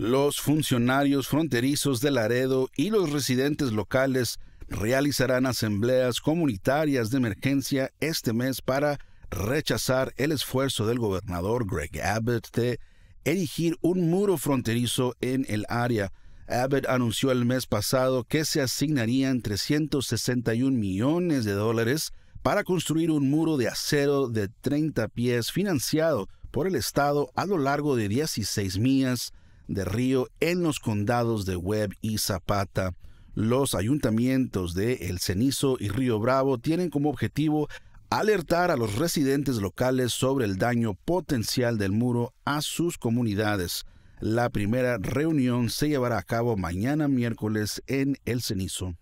Los funcionarios fronterizos de Laredo y los residentes locales realizarán asambleas comunitarias de emergencia este mes para rechazar el esfuerzo del gobernador Greg Abbott de erigir un muro fronterizo en el área. Abbott anunció el mes pasado que se asignarían 361 millones de dólares para construir un muro de acero de 30 pies financiado por el Estado a lo largo de 16 millas de río en los condados de Webb y Zapata. Los ayuntamientos de El Cenizo y Río Bravo tienen como objetivo alertar a los residentes locales sobre el daño potencial del muro a sus comunidades. La primera reunión se llevará a cabo mañana miércoles en El Cenizo.